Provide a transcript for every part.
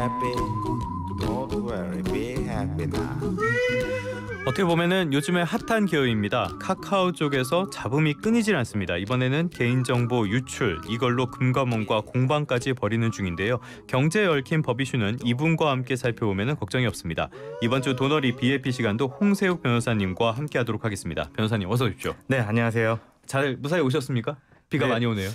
happy. Don't worry, be happy now. 어떻게 보면은 요즘에 핫한 기업입니다. 카카오 쪽에서 잡음이 끊이질 않습니다. 이번에는 개인정보 유출 이걸로 금감원과 공방까지 벌이는 중인데요. 경제 얽힌 법이슈는 이분과 함께 살펴보면 걱정이 없습니다. 이번 주 도널이 BAP 시간도 홍세욱 변호사님과 함께하도록 하겠습니다. 변호사님 어서 오십시오. 네, 안녕하세요. 잘 무사히 오셨습니까? 비가 네. 많이 오네요.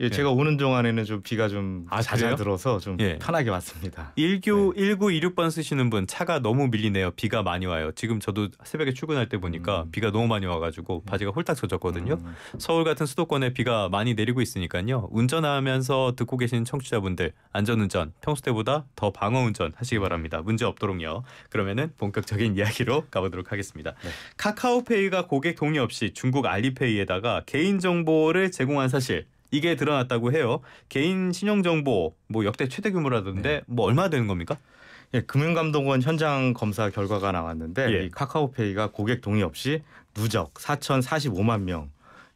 예, 네. 제가 오는 동안에는 좀 비가 좀 아, 잦아들어서 좀 예. 편하게 왔습니다. 1교 네. 1926번 쓰시는 분 차가 너무 밀리네요. 비가 많이 와요. 지금 저도 새벽에 출근할 때 보니까 음. 비가 너무 많이 와가지고 음. 바지가 홀딱 젖었거든요. 음. 서울 같은 수도권에 비가 많이 내리고 있으니까요. 운전하면서 듣고 계신 청취자분들 안전운전 평소 때보다 더 방어운전 하시기 바랍니다. 문제 없도록요. 그러면은 본격적인 이야기로 가보도록 하겠습니다. 네. 카카오페이가 고객 동의 없이 중국 알리페이에다가 개인정보를 제공한 사실 이게 드러났다고 해요. 개인 신용 정보 뭐 역대 최대 규모라던데 네. 뭐 얼마 되는 겁니까? 예, 금융감독원 현장 검사 결과가 나왔는데 예. 이 카카오페이가 고객 동의 없이 누적 4,045만 명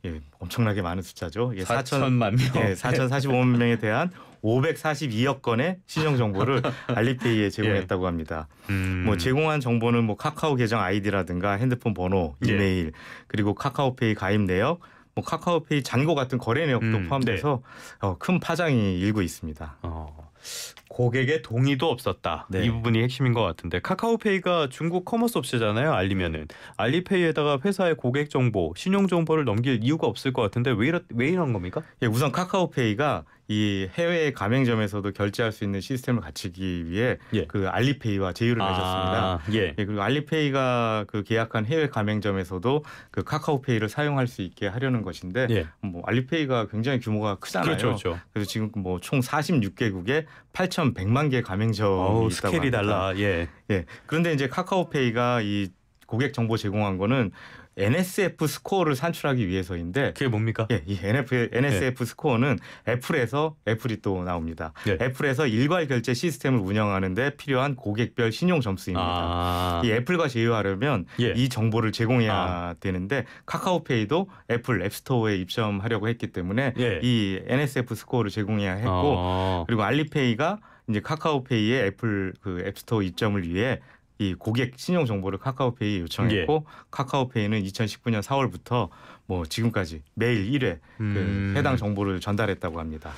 예, 엄청나게 많은 숫자죠. 예, 4 0 0 0만 명. 예, 4,045만 명에 대한 542억 건의 신용 정보를 알리페이에 제공했다고 예. 합니다. 예. 음. 뭐 제공한 정보는 뭐 카카오 계정 아이디라든가 핸드폰 번호, 예. 이메일, 예. 그리고 카카오페이 가입 내역, 뭐 카카오페이 잔고 같은 거래 내역도 음, 네. 포함돼서 네. 어, 큰 파장이 일고 있습니다. 어. 고객의 동의도 없었다. 네. 이 부분이 핵심인 것 같은데 카카오페이가 중국 커머스 업체잖아요. 알리면은 알리페이에다가 회사의 고객 정보, 신용 정보를 넘길 이유가 없을 것 같은데 왜, 이렇, 왜 이런 겁니까? 예, 우선 카카오페이가 이 해외 가맹점에서도 결제할 수 있는 시스템을 갖추기 위해 예. 그 알리페이와 제휴를 아, 맺었습니다. 예. 예. 그리고 알리페이가 그 계약한 해외 가맹점에서도 그 카카오페이를 사용할 수 있게 하려는 것인데 예. 뭐 알리페이가 굉장히 규모가 크잖아요. 그렇죠, 그렇죠. 그래서 지금 뭐총 46개국에 8천 8,100만 개 가맹점이 어 있다고 스케일이 합니다. 달라. 예. 예. 그런데 이제 카카오페이가 이 고객 정보 제공한 거는 NSF 스코어를 산출하기 위해서인데 그게 뭡니까? 예, 이 NF, NSF 예. 스코어는 애플에서 애플이 또 나옵니다. 예. 애플에서 일괄 결제 시스템을 운영하는데 필요한 고객별 신용 점수입니다. 아. 이 애플과 제휴하려면 예. 이 정보를 제공해야 아. 되는데 카카오페이도 애플 앱스토어에 입점하려고 했기 때문에 예. 이 NSF 스코어를 제공해야 했고 아. 그리고 알리페이가 이제 카카오페이의 애플 그 앱스토어 입점을 위해 이 고객 신용 정보를 카카오페이에 요청했고 예. 카카오페이는 2019년 4월부터 뭐 지금까지 매일 1회 그 음. 그 해당 정보를 전달했다고 합니다.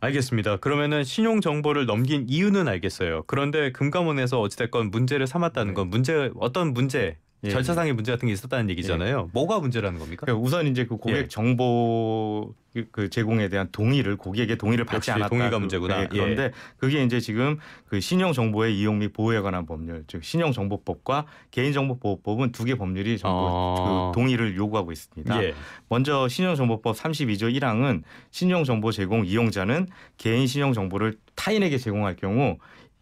알겠습니다. 그러면은 신용 정보를 넘긴 이유는 알겠어요. 그런데 금감원에서 어찌됐건 문제를 삼았다는 네. 건 문제 어떤 문제 예. 절차상의 문제 같은 게 있었다는 얘기잖아요. 예. 뭐가 문제라는 겁니까? 그러니까 우선 이제 그 고객 예. 정보 그 제공에 대한 동의를 고객에게 동의를 받지 않았다. 동의가 문제구나. 예, 예. 그런데 그게 이제 지금 그 신용 정보의 이용 및 보호에 관한 법률, 즉 신용 정보법과 개인 정보 보호법은 두 개 법률이 전부 어... 그 동의를 요구하고 있습니다. 예. 먼저 신용 정보법 32조 1항은 신용 정보 제공 이용자는 개인 신용 정보를 타인에게 제공할 경우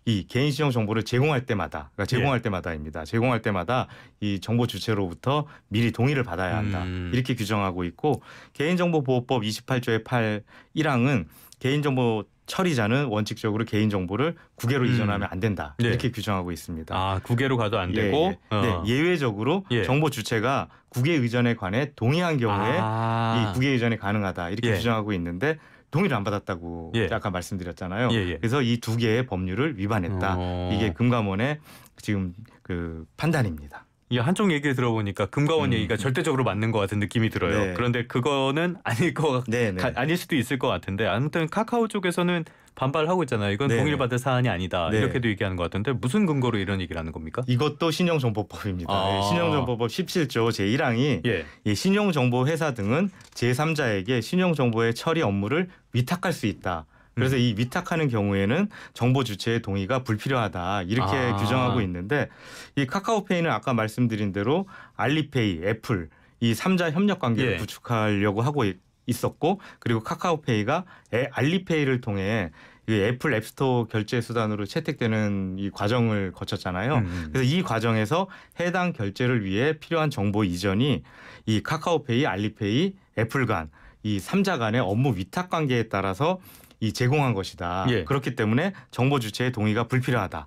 이 개인 신용 정보를 제공할 때마다 그러니까 제공할 예. 때마다입니다. 제공할 때마다 이 정보 주체로부터 미리 동의를 받아야 한다. 음. 이렇게 규정하고 있고 개인정보보호법 28조의 8 1항은 개인정보 처리자는 원칙적으로 개인 정보를 국외로 음. 이전하면 안 된다 예. 이렇게 규정하고 있습니다. 아 국외로 가도 안 예, 되고 예, 예. 어. 네, 외적으로 예. 정보 주체가 국외 의전에 관해 동의한 경우에 아. 이 국외 의전이 가능하다 이렇게 예. 규정하고 있는데 동의를 안 받았다고 예. 아까 말씀드렸잖아요. 예예. 예. 그래서 이 두 개의 법률을 위반했다. 오. 어. 이게 금감원의 지금 그 판단입니다. 이 한쪽 얘기를 들어보니까 금가원 음. 얘기가 절대적으로 맞는 것 같은 느낌이 들어요. 네. 그런데 그거는 아닐 것 같, 네, 네. 아닐 수도 있을 것 같은데 아무튼 카카오 쪽에서는 반발하고 있잖아요. 이건 네, 동일받을 네. 사안이 아니다 네. 이렇게도 얘기하는 것 같은데 무슨 근거로 이런 얘기를 하는 겁니까? 이것도 신용정보법입니다. 아. 예, 신용정보법 17조 제1항이 예, 신용정보회사 등은 제3자에게 신용정보의 처리 업무를 위탁할 수 있다. 그래서 음. 이 위탁하는 경우에는 정보 주체의 동의가 불필요하다 이렇게 아. 규정하고 있는데 이 카카오페이는 아까 말씀드린 대로 알리페이, 애플 이 3자 협력 관계를 예. 구축하려고 하고 있었고 그리고 카카오페이가 애, 알리페이를 통해 이 애플 앱스토어 결제 수단으로 채택되는 이 과정을 거쳤잖아요. 음, 음. 그래서 이 과정에서 해당 결제를 위해 필요한 정보 이전이 이 카카오페이, 알리페이, 애플 간 이 삼자 간의 업무 위탁 관계에 따라서 이 제공한 것이다. 예. 그렇기 때문에 정보 주체의 동의가 불필요하다.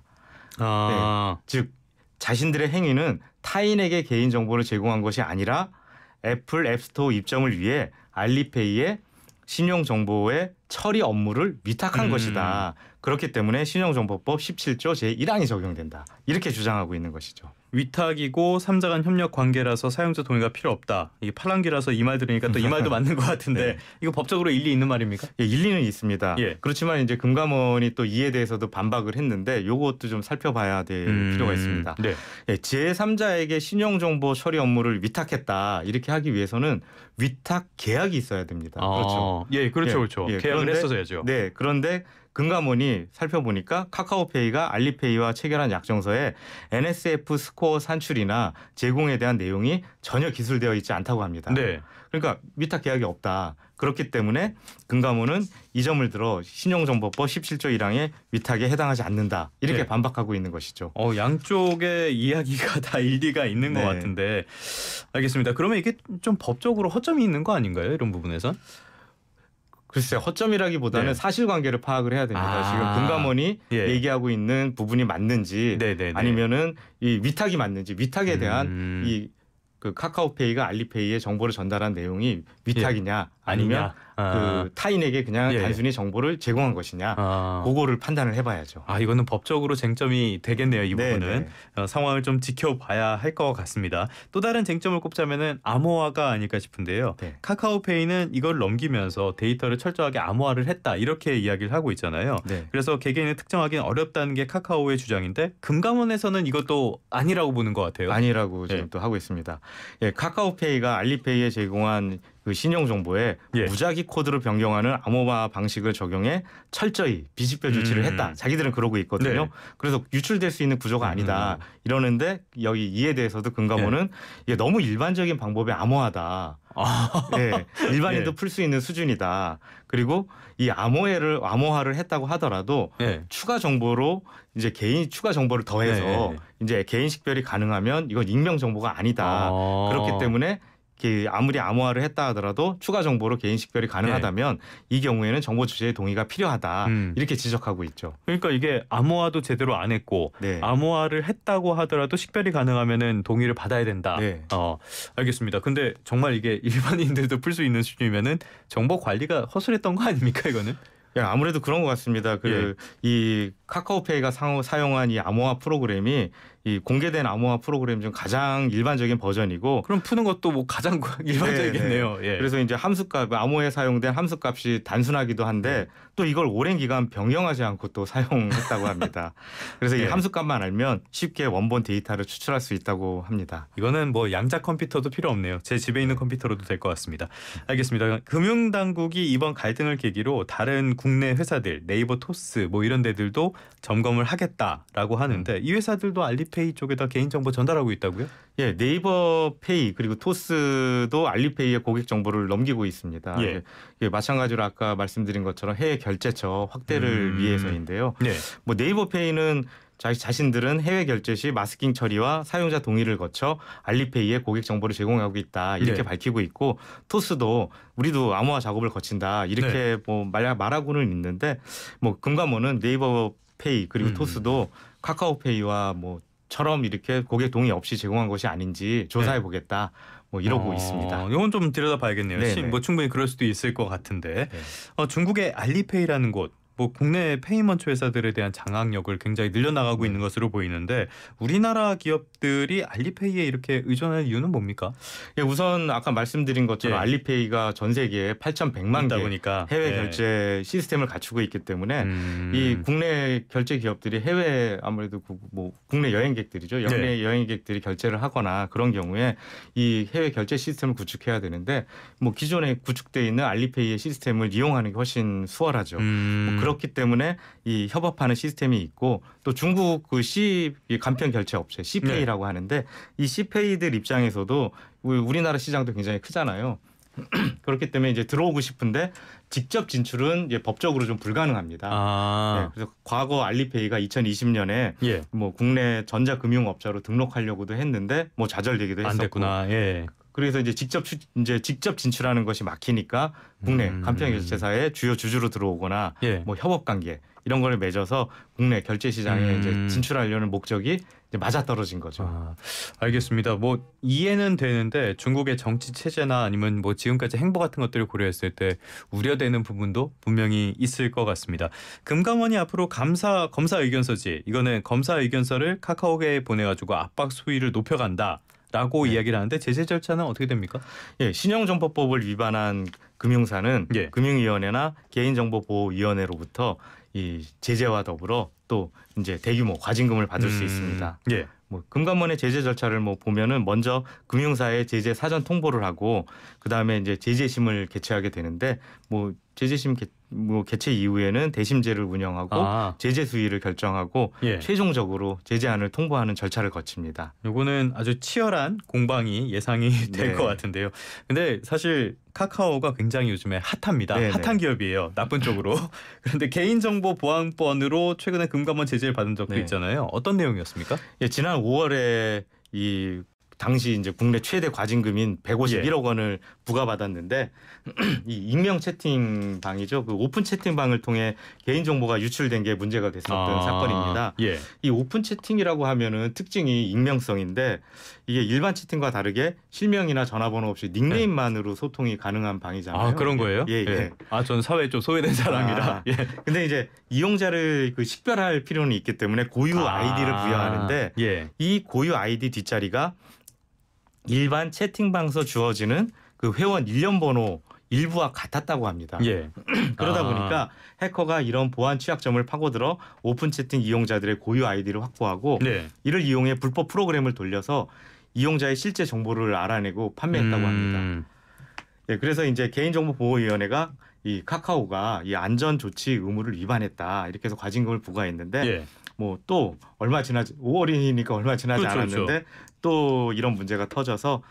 아. 네. 즉 자신들의 행위는 타인에게 개인 정보를 제공한 것이 아니라 애플 앱스토어 입점을 위해 알리페이의 신용 정보의 처리 업무를 위탁한 음. 것이다. 그렇기 때문에 신용정보법 17조 제1항이 적용된다. 이렇게 주장하고 있는 것이죠. 위탁이고 삼자 간 협력 관계라서 사용자 동의가 필요 없다. 이게 팔랑귀라서 이 말 들으니까 또 이 말도 맞는 것 같은데 네. 이거 법적으로 일리 있는 말입니까? 예, 일리는 있습니다. 예. 그렇지만 이제 금감원이 또 이에 대해서도 반박을 했는데 요것도 좀 살펴봐야 될 음... 필요가 있습니다. 네. 예, 제3자에게 신용정보 처리 업무를 위탁했다. 이렇게 하기 위해서는 위탁 계약이 있어야 됩니다. 아... 그렇죠. 예, 그렇죠. 예, 그렇죠. 예, 계약을 했어야죠. 네. 그런데 금감원이 살펴보니까 카카오페이가 알리페이와 체결한 약정서에 NSF 스코어 산출이나 제공에 대한 내용이 전혀 기술되어 있지 않다고 합니다. 네. 그러니까 위탁 계약이 없다. 그렇기 때문에 금감원은 이 점을 들어 신용정보법 17조 1항에 위탁에 해당하지 않는다. 이렇게 네. 반박하고 있는 것이죠. 어, 양쪽의 이야기가 다 일리가 있는 네. 것 같은데 알겠습니다. 그러면 이게 좀 법적으로 허점이 있는 거 아닌가요? 이런 부분에선? 글쎄 허점이라기보다는 네. 사실관계를 파악을 해야 됩니다. 아~ 지금 금감원이 예. 얘기하고 있는 부분이 맞는지 네네네. 아니면은 이 위탁이 맞는지 위탁에 음. 대한 음... 이그 카카오페이가 알리페이에 정보를 전달한 내용이 위탁이냐 예. 아니면 아니냐. 아. 그 타인에게 그냥 예. 단순히 정보를 제공한 것이냐 아. 그거를 판단을 해봐야죠. 아 이거는 법적으로 쟁점이 되겠네요. 이 네네. 부분은 네. 어, 상황을 좀 지켜봐야 할 것 같습니다. 또 다른 쟁점을 꼽자면은 암호화가 아닐까 싶은데요. 네. 카카오페이는 이걸 넘기면서 데이터를 철저하게 암호화를 했다 이렇게 이야기를 하고 있잖아요. 네. 그래서 개개인을 특정하기는 어렵다는 게 카카오의 주장인데 금감원에서는 이것도 아니라고 보는 것 같아요. 아니라고 네. 지금 네. 또 하고 있습니다. 예, 카카오페이가 알리페이에 제공한 그 신용 정보에 예. 무작위 코드로 변경하는 암호화 방식을 적용해 철저히 비집별 조치를 음. 했다. 자기들은 그러고 있거든요. 네. 그래서 유출될 수 있는 구조가 아니다. 음. 이러는데 여기 이에 대해서도 금감원은 예. 이게 너무 일반적인 방법의 암호화다. 아. 예. 일반인도 예. 풀수 있는 수준이다. 그리고 이 암호해를 암호화를 했다고 하더라도 예. 추가 정보로 이제 개인 추가 정보를 더해서 예. 예, 예. 이제 개인 식별이 가능하면 이건 익명 정보가 아니다. 아. 그렇기 때문에 그 아무리 암호화를 했다 하더라도 추가 정보로 개인 식별이 가능하다면 네. 이 경우에는 정보 주제의 동의가 필요하다 음. 이렇게 지적하고 있죠. 그러니까 이게 암호화도 제대로 안 했고 네. 암호화를 했다고 하더라도 식별이 가능하면은 동의를 받아야 된다. 네. 어 알겠습니다. 근데 정말 이게 일반인들도 풀 수 있는 수준이면은 정보 관리가 허술했던 거 아닙니까 이거는? 예, 아무래도 그런 것 같습니다. 그이 예. 카카오페이가 상호 사용한 이 암호화 프로그램이 이 공개된 암호화 프로그램 중 가장 일반적인 버전이고 그럼 푸는 것도 뭐 가장 일반적이겠네요. 네, 네. 예. 그래서 이제 함수값 암호에 사용된 함수값이 단순하기도 한데 예. 또 이걸 오랜 기간 변경하지 않고 또 사용했다고 합니다. 그래서 이 예. 함수값만 알면 쉽게 원본 데이터를 추출할 수 있다고 합니다. 이거는 뭐 양자 컴퓨터도 필요 없네요. 제 집에 있는 컴퓨터로도 될 것 같습니다. 알겠습니다. 금융당국이 이번 갈등을 계기로 다른 국 국내 회사들 네이버 토스 뭐 이런 데들도 점검을 하겠다라고 하는데 이 회사들도 알리페이 쪽에다 개인정보 전달하고 있다고요? 예, 네이버 페이 그리고 토스도 알리페이의 고객 정보를 넘기고 있습니다. 예. 예 마찬가지로 아까 말씀드린 것처럼 해외 결제처 확대를 음. 위해서인데요. 네. 뭐 네이버 페이는 자신들은 해외 결제 시 마스킹 처리와 사용자 동의를 거쳐 알리페이에 고객 정보를 제공하고 있다 이렇게 네. 밝히고 있고 토스도 우리도 암호화 작업을 거친다 이렇게 네. 뭐 말하, 말하고는 있는데 뭐 금감원은 네이버 페이 그리고 음. 토스도 카카오페이와 뭐 처럼 이렇게 고객 동의 없이 제공한 것이 아닌지 조사해 네. 보겠다. 네. 뭐 이러고 어, 있습니다. 이건 좀 들여다봐야겠네요. 네, 네. 뭐 충분히 그럴 수도 있을 것 같은데 네. 어, 중국의 알리페이라는 곳뭐 국내 페이먼트 회사들에 대한 장악력을 굉장히 늘려나가고 있는 네. 것으로 보이는데 우리나라 기업들이 알리페이에 이렇게 의존하는 이유는 뭡니까? 예, 우선 아까 말씀드린 것처럼 예. 알리페이가 전 세계에 8,100만 개 보니까 해외 예. 결제 시스템을 갖추고 있기 때문에 음. 이 국내 결제 기업들이 해외 아무래도 뭐 국내 여행객들이죠. 국내 네. 여행객들이 결제를 하거나 그런 경우에 이 해외 결제 시스템을 구축해야 되는데 뭐 기존에 구축돼 있는 알리페이의 시스템을 이용하는 게 훨씬 수월하죠. 뭐 음. 뭐 그렇기 때문에 이 협업하는 시스템이 있고 또 중국 그 C 간편 결제 업체 CPA라고 네. 하는데 이 CPA들 입장에서도 우리나라 시장도 굉장히 크잖아요. 그렇기 때문에 이제 들어오고 싶은데 직접 진출은 이제 법적으로 좀 불가능합니다. 아. 네, 그래서 과거 알리페이가 2020년에 예. 뭐 국내 전자금융업자로 등록하려고도 했는데 뭐 좌절되기도 했었고. 안 됐구나. 예. 그래서 이제 직접 추, 이제 직접 진출하는 것이 막히니까 국내 음. 간편결제사의 주요 주주로 들어오거나 예. 뭐 협업 관계 이런 거를 맺어서 국내 결제 시장에 음. 이제 진출하려는 목적이 이제 맞아떨어진 거죠. 아, 알겠습니다. 뭐 이해는 되는데 중국의 정치 체제나 아니면 뭐 지금까지 행보 같은 것들을 고려했을 때 우려되는 부분도 분명히 있을 것 같습니다. 금감원이 앞으로 감사 검사 의견서지 이거는 검사 의견서를 카카오에 보내가지고 압박 수위를 높여간다. 라고 네. 이야기를 하는데 제재 절차는 어떻게 됩니까? 예, 신용정보법을 위반한 금융사는 예. 금융위원회나 개인정보보호위원회로부터 이 제재와 더불어 또 이제 대규모 과징금을 받을 음, 수 있습니다. 예. 뭐 금감원의 제재 절차를 뭐 보면은 먼저 금융사에 제재 사전 통보를 하고 그 다음에 이제 제재심을 개최하게 되는데 뭐 제재심 개, 뭐 개최 이후에는 대심제를 운영하고 아. 제재 수위를 결정하고 예. 최종적으로 제재안을 통보하는 절차를 거칩니다. 이거는 아주 치열한 공방이 예상이 될것 네. 같은데요. 근데 사실 카카오가 굉장히 요즘에 핫합니다. 네네. 네. 핫한 기업이에요. 나쁜 쪽으로. 그런데 개인정보 보안법으로 최근에 금감원 제재를 받은 적도 네. 있잖아요. 어떤 내용이었습니까? 예, 지난 5월에 이 당시 이제 국내 최대 과징금인 151억 예. 원을 부과받았는데 이 익명 채팅방이죠. 그 오픈 채팅방을 통해 개인 정보가 유출된 게 문제가 됐었던 아, 사건입니다. 예. 이 오픈 채팅이라고 하면은 특징이 익명성인데 이게 일반 채팅과 다르게 실명이나 전화번호 없이 예. 닉네임만으로 예. 소통이 가능한 방이잖아요. 아, 그런 거예요? 예, 예. 예. 아, 전 사회에 좀 소외된 사람이라. 아, 예. 근데 이제 이용자를 그 식별할 필요는 있기 때문에 고유 아, 아이디를 부여하는데 예. 이 고유 아이디 뒷자리가 일반 채팅방서 주어지는 그 회원 일련 번호 일부와 같았다고 합니다. 예. 그러다 아. 보니까 해커가 이런 보안 취약점을 파고들어 오픈 채팅 이용자들의 고유 아이디를 확보하고 네. 이를 이용해 불법 프로그램을 돌려서 이용자의 실제 정보를 알아내고 판매했다고 음. 합니다. 예, 그래서 이제 개인정보보호위원회가 이 카카오가 이 안전 조치 의무를 위반했다 이렇게 해서 과징금을 부과했는데 예. 뭐또 얼마 지나지 5월이니까 얼마 지나지 그렇죠, 그렇죠. 않았는데 그렇죠. 또 이런 문제가 터져서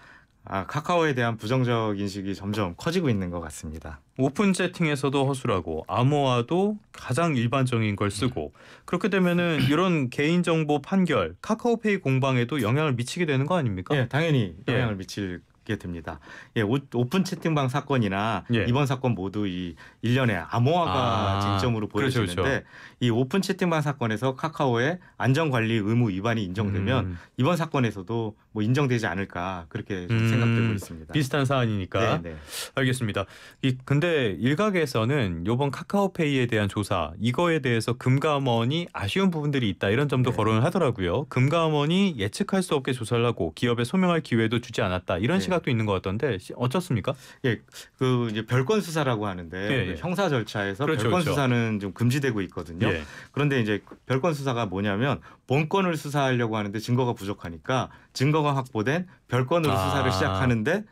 아, 카카오에 대한 부정적 인식이 점점 커지고 있는 것 같습니다. 오픈 채팅에서도 허술하고 암호화도 가장 일반적인 걸 쓰고 그렇게 되면은 이런 개인정보 판결 카카오페이 공방에도 영향을 미치게 되는 거 아닙니까? 예, 당연히 예. 영향을 예. 미칠 게 됩니다. 예, 오, 픈 채팅방 사건이나 예. 이번 사건 모두 이 일련의 암호화가 아, 쟁점으로 그렇죠, 보여지는데 그렇죠. 이 오픈 채팅방 사건에서 카카오의 안전관리 의무 위반이 인정되면 음. 이번 사건에서도 뭐 인정되지 않을까 그렇게 음, 생각되고 있습니다. 비슷한 사안이니까 네네. 네. 알겠습니다. 이 근데 일각에서는 이번 카카오페이에 대한 조사 이거에 대해서 금감원이 아쉬운 부분들이 있다 이런 점도 네. 거론을 하더라고요. 금감원이 예측할 수 없게 조사를 하고 기업에 소명할 기회도 주지 않았다 이런 네. 시각도 있는 것 같던데 어떻습니까? 예, 그 이제 별건 수사라고 하는데 예, 그 예. 형사 절차에서 그렇죠, 별건 그렇죠. 수사는 좀 금지되고 있거든요. 예. 그런데 이제 별건 수사가 뭐냐면 본건을 수사하려고 하는데 증거가 부족하니까 증거가 확보된 별건으로 아. 수사를 시작하는데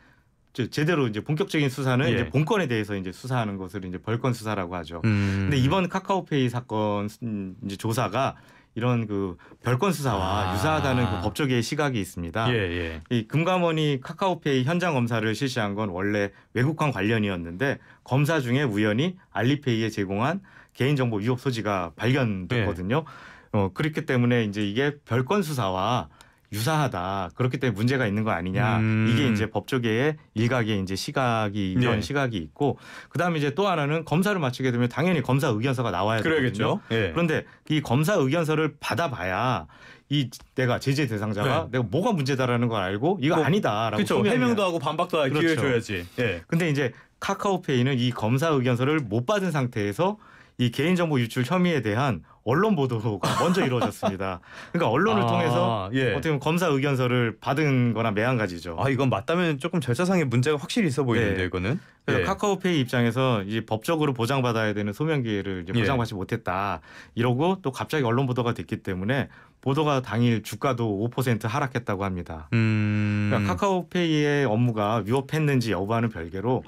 제대로 이제 본격적인 수사는 예. 이제 본건에 대해서 이제 수사하는 것을 이제 벌건 수사라고 하죠. 음. 근데 이번 카카오페이 사건 음, 이제 조사가 이런 그 별건 수사와 아. 유사하다는 그 법조계의 시각이 있습니다. 예, 예. 이 금감원이 카카오페이 현장 검사를 실시한 건 원래 외국관 관련이었는데 검사 중에 우연히 알리페이에 제공한 개인정보 유혹 소지가 발견됐거든요. 예. 어, 그렇기 때문에 이제 이게 별건 수사와 유사하다. 그렇기 때문에 문제가 있는 거 아니냐. 음. 이게 이제 법조계의 일각의 이제 시각이 이런 네. 시각이 있고 그다음에 이제 또 하나는 검사를 마치게 되면 당연히 검사 의견서가 나와야 되거든요. 네. 그런데 이 검사 의견서를 받아봐야 이 내가 제재 대상자가 네. 내가 뭐가 문제다라는 걸 알고 이거 뭐, 아니다라고 그렇죠. 해명도 하고 반박도 하 그렇죠. 기회 줘야지. 예. 근데 이제 카카오페이는 이 검사 의견서를 못 받은 상태에서 이 개인정보 유출 혐의에 대한 언론 보도가 먼저 이루어졌습니다. 그러니까 언론을 아, 통해서 예. 어떻게 보면 검사 의견서를 받은 거나 매한가지죠. 아 이건 맞다면 조금 절차상의 문제가 확실히 있어 보이는데 네. 이거는. 그래서 예. 카카오페이 입장에서 이제 법적으로 보장받아야 되는 소명 기회를 이제 예. 보장받지 예. 못했다. 이러고 또 갑자기 언론 보도가 됐기 때문에 보도가 당일 주가도 5% 하락했다고 합니다. 음... 그러니까 카카오페이의 업무가 위협했는지 여부와는 별개로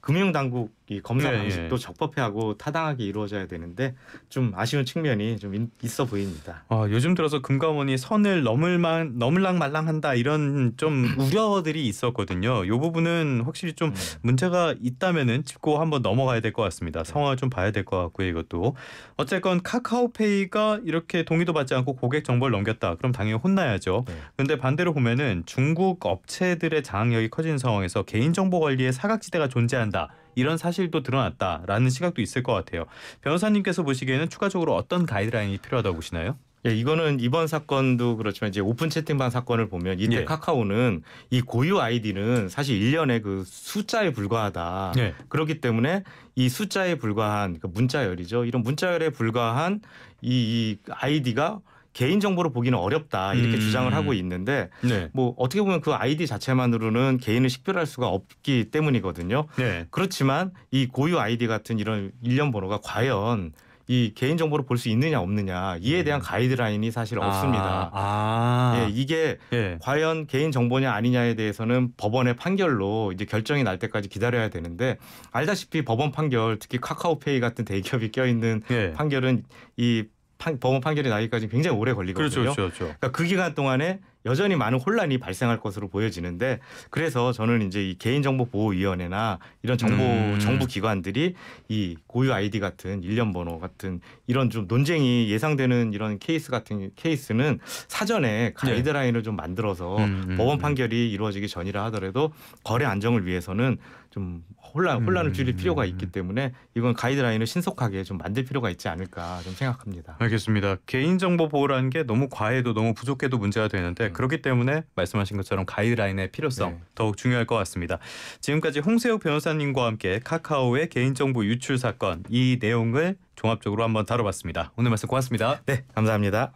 금융당국 이 검사 예, 방식도 예. 적법해하고 타당하게 이루어져야 되는데 좀 아쉬운 측면이 좀 있어 보입니다. 아, 요즘 들어서 금감원이 선을 넘을만 넘을랑 말랑한다 이런 좀 우려들이 있었거든요. 이 부분은 확실히 좀 네. 문제가 있다면은 짚고 한번 넘어가야 될 것 같습니다. 상황을 네. 좀 봐야 될 것 같고요. 이것도 어쨌건 카카오페이가 이렇게 동의도 받지 않고 고객 정보를 넘겼다. 그럼 당연히 혼나야죠. 네. 근데 반대로 보면은 중국 업체들의 장악력이 커진 상황에서 개인정보 관리의 사각지대가 존재한다. 이런 사실도 드러났다라는 시각도 있을 것 같아요. 변호사님께서 보시기에는 추가적으로 어떤 가이드라인이 필요하다고 보시나요? 예, 이거는 이번 사건도 그렇지만 이제 오픈 채팅방 사건을 보면 이때 예. 카카오는 이 고유 아이디는 사실 일련의그 숫자에 불과하다. 예. 그렇기 때문에 이 숫자에 불과한 그 문자열이죠. 이런 문자열에 불과한 이, 이 아이디가 개인 정보로 보기는 어렵다 이렇게 음. 주장을 하고 있는데 네. 뭐 어떻게 보면 그 아이디 자체만으로는 개인을 식별할 수가 없기 때문이거든요. 네. 그렇지만 이 고유 아이디 같은 이런 일련 번호가 과연 이 개인 정보를 볼수 있느냐 없느냐 이에 대한 네. 가이드라인이 사실 아, 없습니다. 아. 예, 이게 예. 과연 개인 정보냐 아니냐에 대해서는 법원의 판결로 이제 결정이 날 때까지 기다려야 되는데 알다시피 법원 판결 특히 카카오페이 같은 대기업이 껴있는 예. 판결은 이 판, 법원 판결이 나기까지 굉장히 오래 걸리거든요. 그렇죠, 그렇죠, 그렇죠. 그러니까그 기간 동안에 여전히 많은 혼란이 발생할 것으로 보여지는데 그래서 저는 이제 이 개인정보보호위원회나 이런 정보 음. 정부 기관들이 이 고유 아이디 같은 일련 번호 같은 이런 좀 논쟁이 예상되는 이런 케이스 같은 케이스는 사전에 네. 가이드라인을 네. 좀 만들어서 음. 음 법원 음. 판결이 이루어지기 전이라 하더라도 거래 안정을 위해서는 좀 혼란 혼란을 줄일 음, 필요가 음, 있기 음. 때문에 이건 가이드라인을 신속하게 좀 만들 필요가 있지 않을까 좀 생각합니다. 알겠습니다. 개인정보 보호라는 게 너무 과해도 너무 부족해도 문제가 되는데 음. 그렇기 때문에 말씀하신 것처럼 가이드라인의 필요성 네. 더욱 중요할 것 같습니다. 지금까지 홍세욱 변호사님과 함께 카카오의 개인정보 유출 사건 이 내용을 종합적으로 한번 다뤄봤습니다. 오늘 말씀 고맙습니다. 네, 감사합니다.